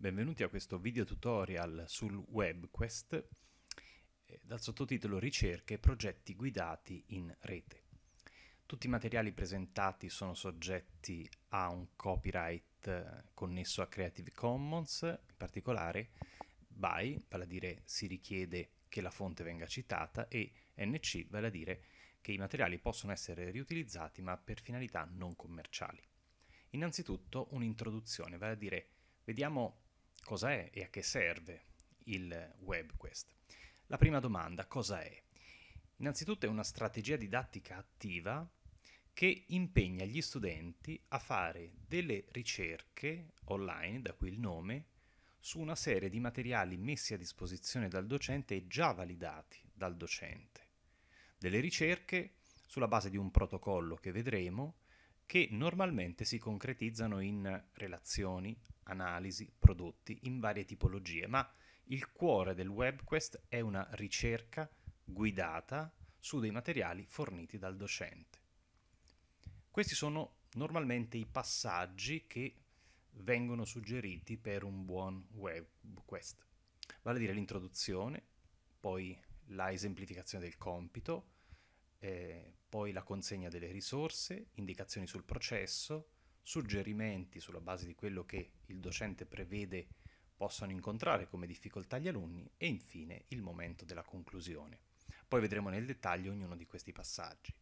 Benvenuti a questo video tutorial sul WebQuest eh, dal sottotitolo Ricerche e progetti guidati in rete. Tutti i materiali presentati sono soggetti a un copyright eh, connesso a Creative Commons, in particolare BY, vale a dire si richiede che la fonte venga citata, e NC, vale a dire che i materiali possono essere riutilizzati ma per finalità non commerciali. Innanzitutto un'introduzione, vale a dire vediamo Cosa è e a che serve il WebQuest? La prima domanda, cosa è? Innanzitutto è una strategia didattica attiva che impegna gli studenti a fare delle ricerche online, da qui il nome, su una serie di materiali messi a disposizione dal docente e già validati dal docente. Delle ricerche sulla base di un protocollo che vedremo, che normalmente si concretizzano in relazioni, analisi, prodotti in varie tipologie, ma il cuore del WebQuest è una ricerca guidata su dei materiali forniti dal docente. Questi sono normalmente i passaggi che vengono suggeriti per un buon WebQuest, vale a dire l'introduzione, poi la esemplificazione del compito, eh, poi la consegna delle risorse, indicazioni sul processo, suggerimenti sulla base di quello che il docente prevede possano incontrare come difficoltà gli alunni e infine il momento della conclusione. Poi vedremo nel dettaglio ognuno di questi passaggi.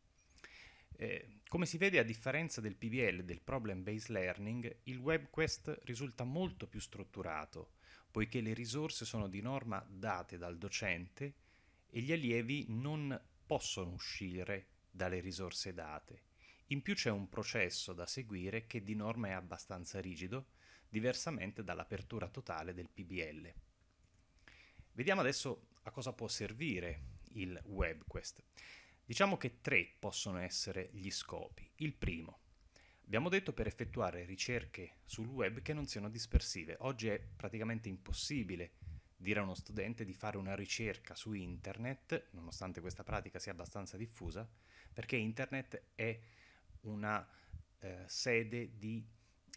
Eh, come si vede, a differenza del PBL, del Problem Based Learning, il WebQuest risulta molto più strutturato, poiché le risorse sono di norma date dal docente e gli allievi non possono uscire dalle risorse date in più c'è un processo da seguire che di norma è abbastanza rigido, diversamente dall'apertura totale del PBL. Vediamo adesso a cosa può servire il WebQuest. Diciamo che tre possono essere gli scopi. Il primo, abbiamo detto per effettuare ricerche sul web che non siano dispersive. Oggi è praticamente impossibile dire a uno studente di fare una ricerca su internet, nonostante questa pratica sia abbastanza diffusa, perché internet è una eh, sede di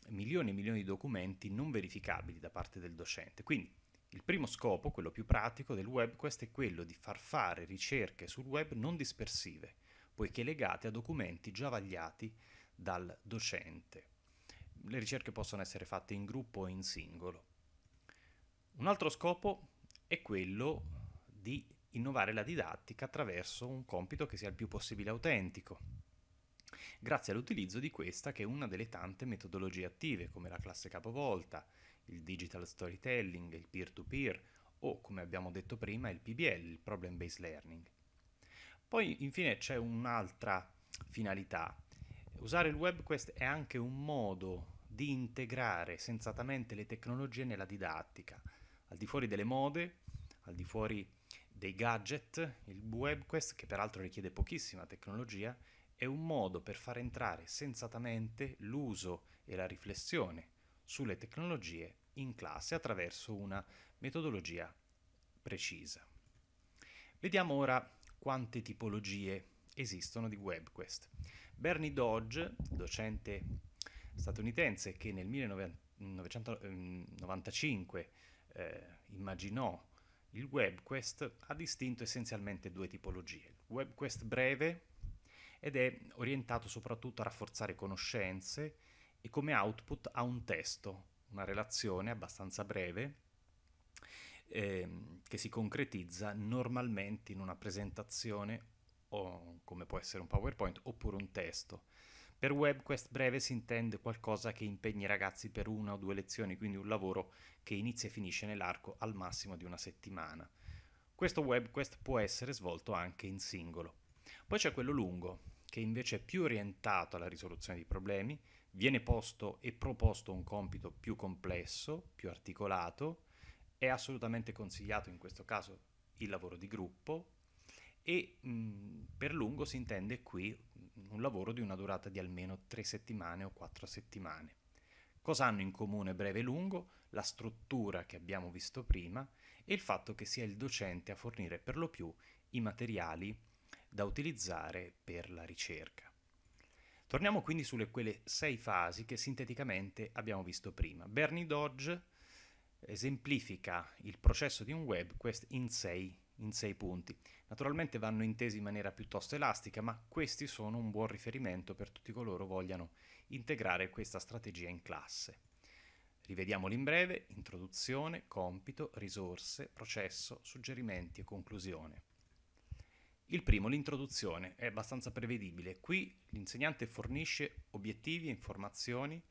milioni e milioni di documenti non verificabili da parte del docente. Quindi il primo scopo, quello più pratico del web, è quello di far fare ricerche sul web non dispersive, poiché legate a documenti già vagliati dal docente. Le ricerche possono essere fatte in gruppo o in singolo. Un altro scopo è quello di innovare la didattica attraverso un compito che sia il più possibile autentico grazie all'utilizzo di questa che è una delle tante metodologie attive come la classe capovolta, il digital storytelling, il peer-to-peer o, come abbiamo detto prima, il PBL, il Problem Based Learning. Poi infine c'è un'altra finalità. Usare il webquest è anche un modo di integrare sensatamente le tecnologie nella didattica. Al di fuori delle mode, al di fuori dei gadget, il webquest, che peraltro richiede pochissima tecnologia, è un modo per far entrare sensatamente l'uso e la riflessione sulle tecnologie in classe attraverso una metodologia precisa. Vediamo ora quante tipologie esistono di WebQuest. Bernie Dodge, docente statunitense che nel 1995 ehm, eh, immaginò il WebQuest, ha distinto essenzialmente due tipologie. Il WebQuest breve, ed è orientato soprattutto a rafforzare conoscenze e come output ha un testo, una relazione abbastanza breve ehm, che si concretizza normalmente in una presentazione o come può essere un PowerPoint oppure un testo. Per webquest breve si intende qualcosa che impegni i ragazzi per una o due lezioni, quindi un lavoro che inizia e finisce nell'arco al massimo di una settimana. Questo webquest può essere svolto anche in singolo. Poi c'è quello lungo, che invece è più orientato alla risoluzione di problemi, viene posto e proposto un compito più complesso, più articolato, è assolutamente consigliato in questo caso il lavoro di gruppo e mh, per lungo si intende qui un lavoro di una durata di almeno tre settimane o quattro settimane. Cosa hanno in comune breve e lungo? La struttura che abbiamo visto prima e il fatto che sia il docente a fornire per lo più i materiali da utilizzare per la ricerca. Torniamo quindi sulle quelle sei fasi che sinteticamente abbiamo visto prima. Bernie Dodge esemplifica il processo di un web in sei, in sei punti. Naturalmente vanno intesi in maniera piuttosto elastica, ma questi sono un buon riferimento per tutti coloro vogliano integrare questa strategia in classe. Rivediamoli in breve, introduzione, compito, risorse, processo, suggerimenti e conclusione. Il primo, l'introduzione, è abbastanza prevedibile. Qui l'insegnante fornisce obiettivi e informazioni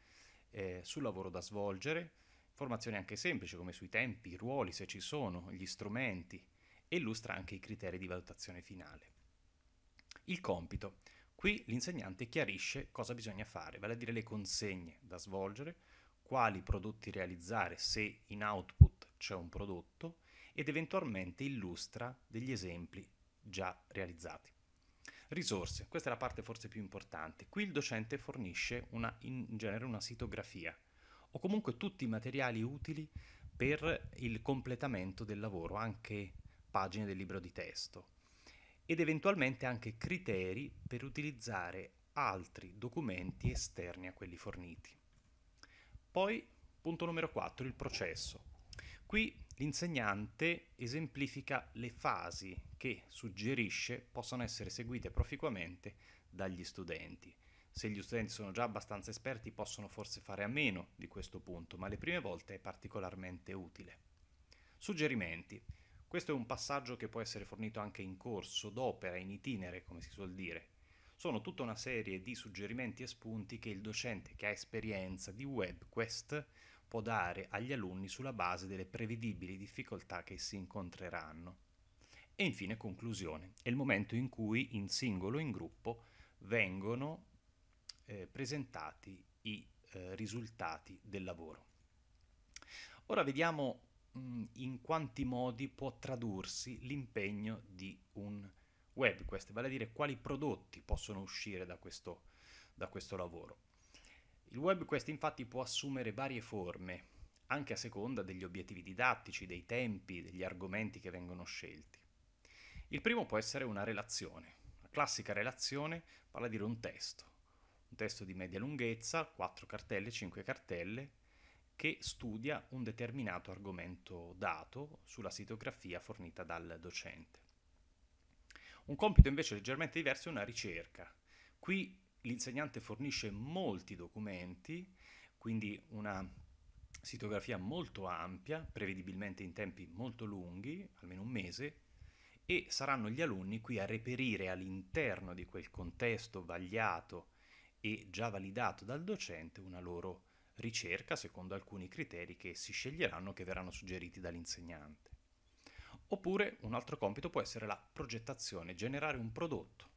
eh, sul lavoro da svolgere, informazioni anche semplici come sui tempi, i ruoli se ci sono, gli strumenti, e illustra anche i criteri di valutazione finale. Il compito. Qui l'insegnante chiarisce cosa bisogna fare, vale a dire le consegne da svolgere, quali prodotti realizzare se in output c'è un prodotto ed eventualmente illustra degli esempi già realizzati. Risorse, questa è la parte forse più importante. Qui il docente fornisce una, in genere una sitografia o comunque tutti i materiali utili per il completamento del lavoro, anche pagine del libro di testo ed eventualmente anche criteri per utilizzare altri documenti esterni a quelli forniti. Poi, punto numero 4, il processo. Qui L'insegnante esemplifica le fasi che suggerisce possano essere seguite proficuamente dagli studenti. Se gli studenti sono già abbastanza esperti possono forse fare a meno di questo punto, ma le prime volte è particolarmente utile. Suggerimenti. Questo è un passaggio che può essere fornito anche in corso, d'opera, in itinere, come si suol dire. Sono tutta una serie di suggerimenti e spunti che il docente che ha esperienza di WebQuest può dare agli alunni sulla base delle prevedibili difficoltà che si incontreranno. E infine conclusione, è il momento in cui in singolo o in gruppo vengono eh, presentati i eh, risultati del lavoro. Ora vediamo mh, mm, in quanti modi può tradursi l'impegno di un webquest, vale a dire quali prodotti possono uscire da questo, da questo lavoro. Il web infatti può assumere varie forme, anche a seconda degli obiettivi didattici, dei tempi, degli argomenti che vengono scelti. Il primo può essere una relazione. La classica relazione vale a dire un testo, un testo di media lunghezza, 4 cartelle, 5 cartelle, che studia un determinato argomento dato sulla sitografia fornita dal docente. Un compito invece leggermente diverso è una ricerca. Qui l'insegnante fornisce molti documenti, quindi una sitografia molto ampia, prevedibilmente in tempi molto lunghi, almeno un mese, e saranno gli alunni qui a reperire all'interno di quel contesto vagliato e già validato dal docente una loro ricerca secondo alcuni criteri che si sceglieranno che verranno suggeriti dall'insegnante. Oppure un altro compito può essere la progettazione, generare un prodotto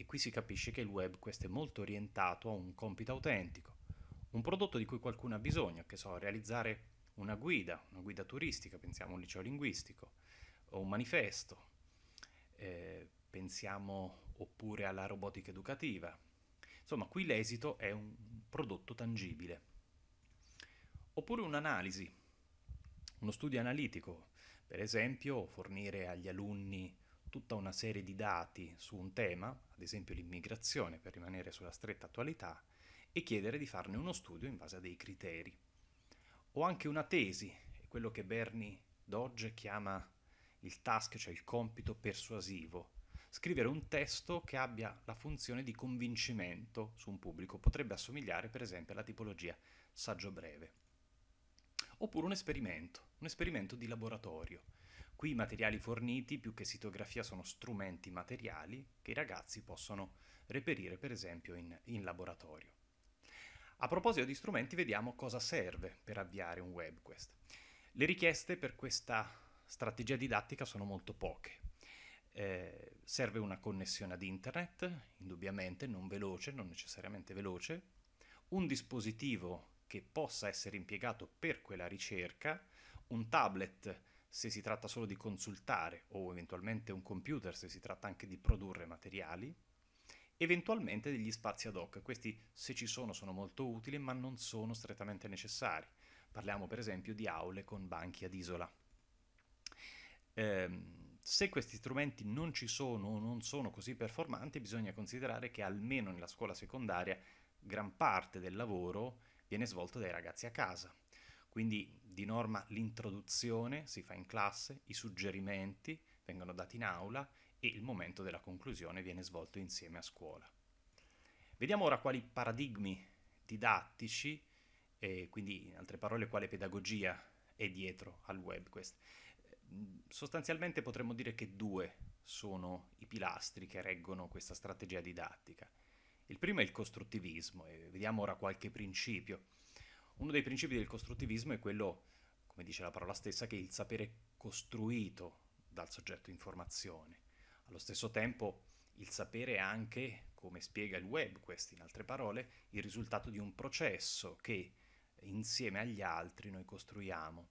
e qui si capisce che il web questo è molto orientato a un compito autentico, un prodotto di cui qualcuno ha bisogno, che so, realizzare una guida, una guida turistica, pensiamo a un liceo linguistico, o un manifesto, eh, pensiamo oppure alla robotica educativa. Insomma, qui l'esito è un prodotto tangibile. Oppure un'analisi, uno studio analitico, per esempio fornire agli alunni tutta una serie di dati su un tema, ad esempio l'immigrazione per rimanere sulla stretta attualità, e chiedere di farne uno studio in base a dei criteri. O anche una tesi, quello che Bernie Dodge chiama il task, cioè il compito persuasivo, scrivere un testo che abbia la funzione di convincimento su un pubblico, potrebbe assomigliare per esempio alla tipologia saggio breve. Oppure un esperimento, un esperimento di laboratorio, Qui i materiali forniti, più che sitografia, sono strumenti materiali che i ragazzi possono reperire, per esempio, in, in laboratorio. A proposito di strumenti, vediamo cosa serve per avviare un webquest. Le richieste per questa strategia didattica sono molto poche. Eh, serve una connessione ad internet, indubbiamente non veloce, non necessariamente veloce, un dispositivo che possa essere impiegato per quella ricerca, un tablet se si tratta solo di consultare o eventualmente un computer se si tratta anche di produrre materiali, eventualmente degli spazi ad hoc, questi se ci sono sono molto utili ma non sono strettamente necessari, parliamo per esempio di aule con banchi ad isola. Ehm, se questi strumenti non ci sono o non sono così performanti bisogna considerare che almeno nella scuola secondaria gran parte del lavoro viene svolto dai ragazzi a casa, quindi di norma l'introduzione si fa in classe, i suggerimenti vengono dati in aula e il momento della conclusione viene svolto insieme a scuola. Vediamo ora quali paradigmi didattici, eh, quindi in altre parole quale pedagogia è dietro al WebQuest. Mhmm, sostanzialmente potremmo dire che due sono i pilastri che reggono questa strategia didattica. Il primo è il costruttivismo e vediamo ora qualche principio. Uno dei principi del costruttivismo è quello come dice la parola stessa, che è il sapere costruito dal soggetto informazione. Allo stesso tempo il sapere è anche, come spiega il web, questo in altre parole, il risultato di un processo che insieme agli altri noi costruiamo.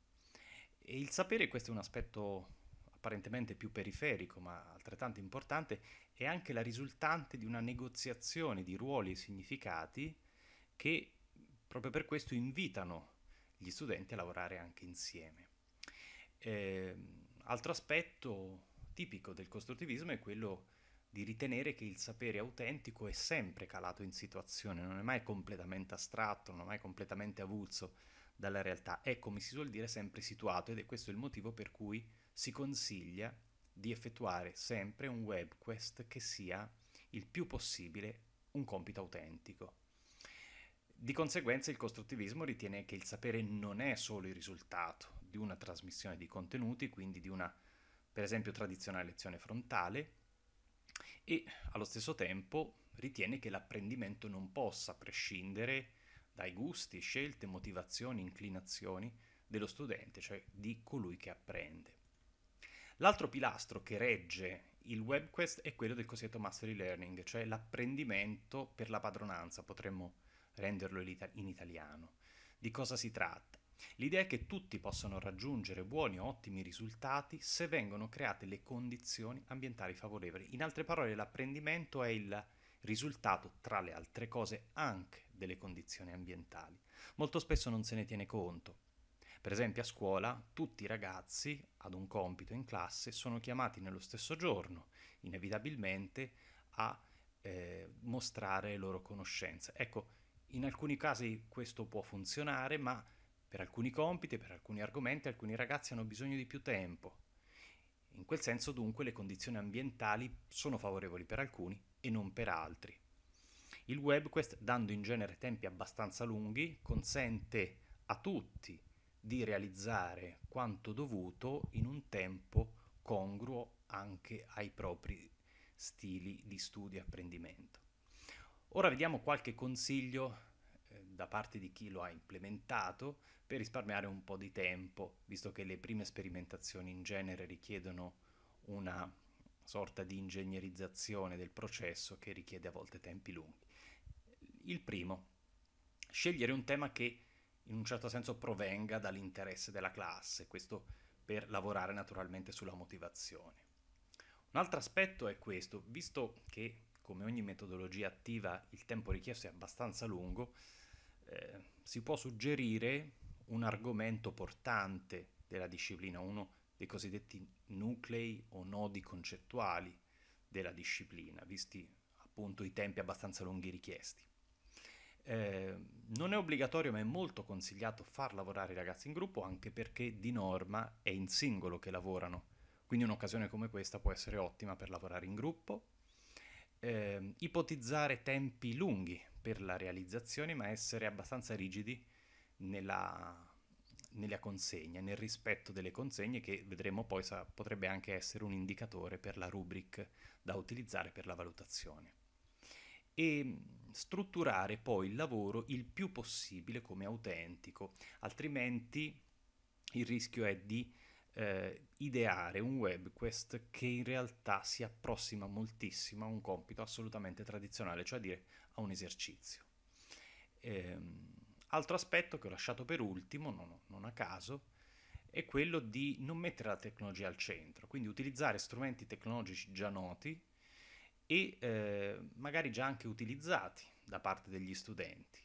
E il sapere, questo è un aspetto apparentemente più periferico, ma altrettanto importante, è anche la risultante di una negoziazione di ruoli e significati che proprio per questo invitano gli studenti a lavorare anche insieme. Eh, altro aspetto tipico del costruttivismo è quello di ritenere che il sapere autentico è sempre calato in situazione, non è mai completamente astratto, non è mai completamente avulso dalla realtà, è come si suol dire sempre situato ed è questo il motivo per cui si consiglia di effettuare sempre un web che sia il più possibile un compito autentico. Di conseguenza il costruttivismo ritiene che il sapere non è solo il risultato di una trasmissione di contenuti, quindi di una, per esempio, tradizionale lezione frontale, e allo stesso tempo ritiene che l'apprendimento non possa prescindere dai gusti, scelte, motivazioni, inclinazioni dello studente, cioè di colui che apprende. L'altro pilastro che regge il WebQuest è quello del cosiddetto mastery learning, cioè l'apprendimento per la padronanza, potremmo renderlo in italiano. Di cosa si tratta? L'idea è che tutti possano raggiungere buoni o ottimi risultati se vengono create le condizioni ambientali favorevoli. In altre parole, l'apprendimento è il risultato, tra le altre cose, anche delle condizioni ambientali. Molto spesso non se ne tiene conto. Per esempio a scuola tutti i ragazzi ad un compito in classe sono chiamati nello stesso giorno, inevitabilmente, a eh, mostrare le loro conoscenze. Ecco, in alcuni casi questo può funzionare, ma per alcuni compiti, per alcuni argomenti, alcuni ragazzi hanno bisogno di più tempo. In quel senso dunque le condizioni ambientali sono favorevoli per alcuni e non per altri. Il webquest, dando in genere tempi abbastanza lunghi, consente a tutti di realizzare quanto dovuto in un tempo congruo anche ai propri stili di studio e apprendimento. Ora vediamo qualche consiglio eh, da parte di chi lo ha implementato per risparmiare un po' di tempo, visto che le prime sperimentazioni in genere richiedono una sorta di ingegnerizzazione del processo che richiede a volte tempi lunghi. Il primo, scegliere un tema che in un certo senso provenga dall'interesse della classe, questo per lavorare naturalmente sulla motivazione. Un altro aspetto è questo, visto che come ogni metodologia attiva il tempo richiesto è abbastanza lungo, eh, si può suggerire un argomento portante della disciplina, uno dei cosiddetti nuclei o nodi concettuali della disciplina, visti appunto i tempi abbastanza lunghi richiesti. Eh, non è obbligatorio ma è molto consigliato far lavorare i ragazzi in gruppo anche perché di norma è in singolo che lavorano, quindi un'occasione come questa può essere ottima per lavorare in gruppo eh, ipotizzare tempi lunghi per la realizzazione, ma essere abbastanza rigidi nella, nella consegna, nel rispetto delle consegne, che vedremo poi sa, potrebbe anche essere un indicatore per la rubric da utilizzare per la valutazione. E strutturare poi il lavoro il più possibile come autentico, altrimenti il rischio è di eh, ideare un webquest che in realtà si approssima moltissimo a un compito assolutamente tradizionale, cioè a dire a un esercizio. Ehm, altro aspetto che ho lasciato per ultimo, non, non a caso, è quello di non mettere la tecnologia al centro, quindi utilizzare strumenti tecnologici già noti e eh, magari già anche utilizzati da parte degli studenti.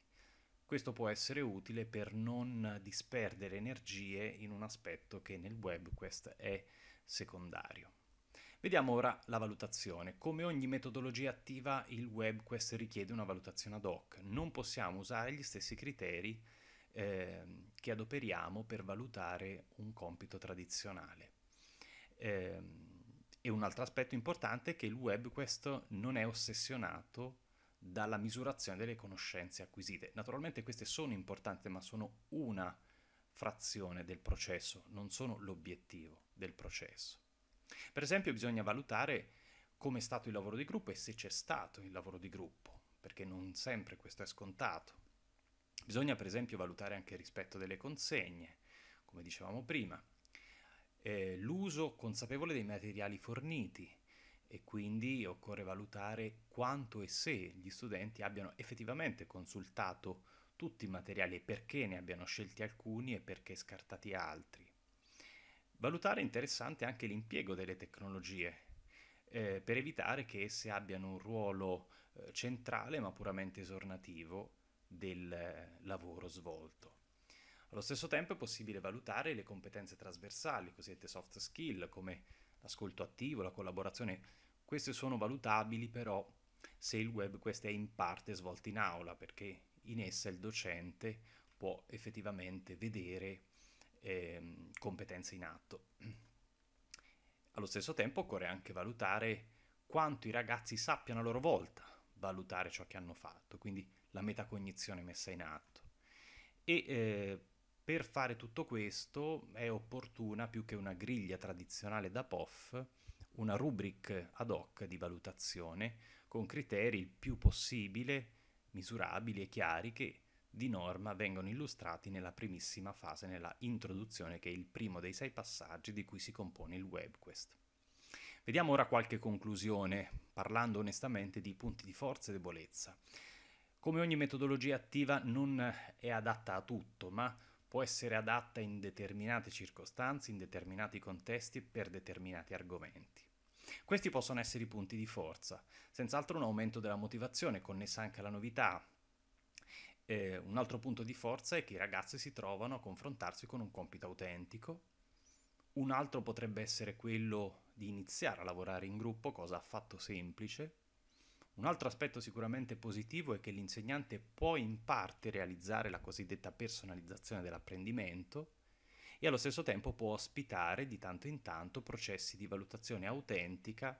Questo può essere utile per non disperdere energie in un aspetto che nel webquest è secondario. Vediamo ora la valutazione. Come ogni metodologia attiva, il webquest richiede una valutazione ad hoc. Non possiamo usare gli stessi criteri eh, che adoperiamo per valutare un compito tradizionale. Eh, e un altro aspetto importante è che il webquest non è ossessionato dalla misurazione delle conoscenze acquisite. Naturalmente queste sono importanti, ma sono una frazione del processo, non sono l'obiettivo del processo. Per esempio bisogna valutare come è stato il lavoro di gruppo e se c'è stato il lavoro di gruppo, perché non sempre questo è scontato. Bisogna per esempio valutare anche il rispetto delle consegne, come dicevamo prima, eh, l'uso consapevole dei materiali forniti, e quindi occorre valutare quanto e se gli studenti abbiano effettivamente consultato tutti i materiali e perché ne abbiano scelti alcuni e perché scartati altri. Valutare è interessante anche l'impiego delle tecnologie eh, per evitare che esse abbiano un ruolo eh, centrale ma puramente esornativo del eh, lavoro svolto. Allo stesso tempo è possibile valutare le competenze trasversali, cosiddette soft skill, come l'ascolto attivo, la collaborazione queste sono valutabili però se il web questa è in parte svolto in aula, perché in essa il docente può effettivamente vedere eh, competenze in atto. Allo stesso tempo occorre anche valutare quanto i ragazzi sappiano a loro volta valutare ciò che hanno fatto, quindi la metacognizione messa in atto. E eh, per fare tutto questo è opportuna più che una griglia tradizionale da POF una rubric ad hoc di valutazione con criteri il più possibile misurabili e chiari che di norma vengono illustrati nella primissima fase, nella introduzione, che è il primo dei sei passaggi di cui si compone il WebQuest. Vediamo ora qualche conclusione, parlando onestamente di punti di forza e debolezza. Come ogni metodologia attiva non è adatta a tutto, ma può essere adatta in determinate circostanze, in determinati contesti, per determinati argomenti. Questi possono essere i punti di forza, senz'altro un aumento della motivazione connessa anche alla novità. Eh, un altro punto di forza è che i ragazzi si trovano a confrontarsi con un compito autentico. Un altro potrebbe essere quello di iniziare a lavorare in gruppo, cosa affatto semplice, un altro aspetto sicuramente positivo è che l'insegnante può in parte realizzare la cosiddetta personalizzazione dell'apprendimento e allo stesso tempo può ospitare di tanto in tanto processi di valutazione autentica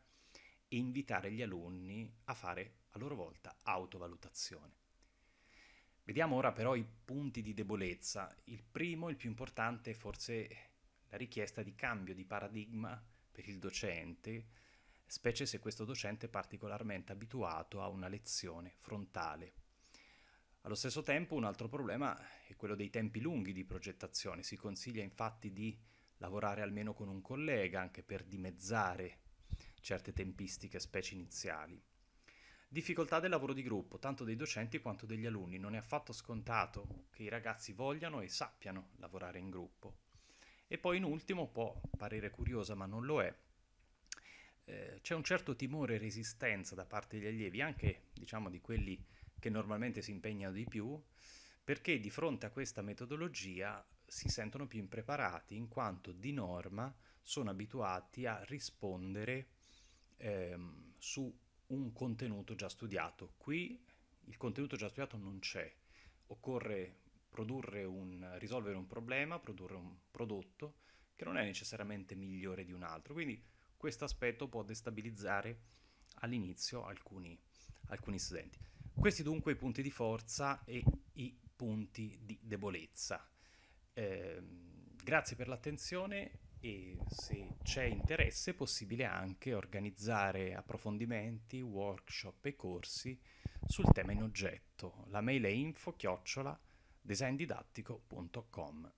e invitare gli alunni a fare a loro volta autovalutazione. Vediamo ora però i punti di debolezza. Il primo, il più importante, è forse la richiesta di cambio di paradigma per il docente, specie se questo docente è particolarmente abituato a una lezione frontale. Allo stesso tempo un altro problema è quello dei tempi lunghi di progettazione, si consiglia infatti di lavorare almeno con un collega anche per dimezzare certe tempistiche, specie iniziali. Difficoltà del lavoro di gruppo, tanto dei docenti quanto degli alunni. Non è affatto scontato che i ragazzi vogliano e sappiano lavorare in gruppo. E poi in ultimo può parere curiosa, ma non lo è, eh, c'è un certo timore e resistenza da parte degli allievi, anche diciamo di quelli che normalmente si impegnano di più, perché di fronte a questa metodologia si sentono più impreparati in quanto di norma sono abituati a rispondere ehm, su un contenuto già studiato. Qui il contenuto già studiato non c'è, occorre un, risolvere un problema, produrre un prodotto che non è necessariamente migliore di un altro. Quindi questo aspetto può destabilizzare all'inizio alcuni, alcuni studenti. Questi dunque i punti di forza e i punti di debolezza. Eh, grazie per l'attenzione e se c'è interesse è possibile anche organizzare approfondimenti, workshop e corsi sul tema in oggetto. La mail è info chiocciola designdidattico.com.